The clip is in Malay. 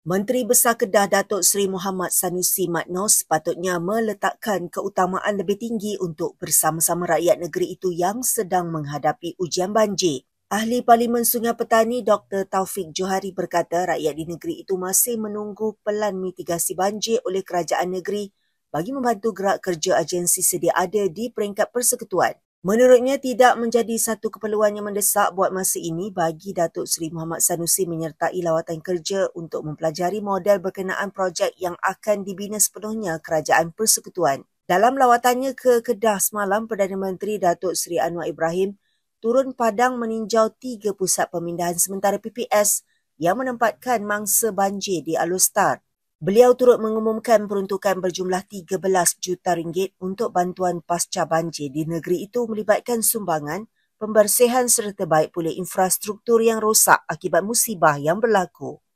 Menteri Besar Kedah Datuk Seri Muhammad Sanusi Matno patutnya meletakkan keutamaan lebih tinggi untuk bersama-sama rakyat negeri itu yang sedang menghadapi ujian banjir. Ahli Parlimen Sungai Petani Dr. Taufik Johari berkata rakyat di negeri itu masih menunggu pelan mitigasi banjir oleh kerajaan negeri bagi membantu gerak kerja agensi sedia ada di peringkat persekutuan. Menurutnya tidak menjadi satu keperluan yang mendesak buat masa ini bagi Datuk Seri Muhammad Sanusi menyertai lawatan kerja untuk mempelajari model berkenaan projek yang akan dibina sepenuhnya Kerajaan Persekutuan. Dalam lawatannya ke Kedah semalam, Perdana Menteri Datuk Seri Anwar Ibrahim turun padang meninjau tiga pusat pemindahan sementara PPS yang menempatkan mangsa banjir di Alustar. Beliau turut mengumumkan peruntukan berjumlah 13 juta ringgit untuk bantuan pasca banjir di negeri itu melibatkan sumbangan, pembersihan serta baik pulih infrastruktur yang rosak akibat musibah yang berlaku.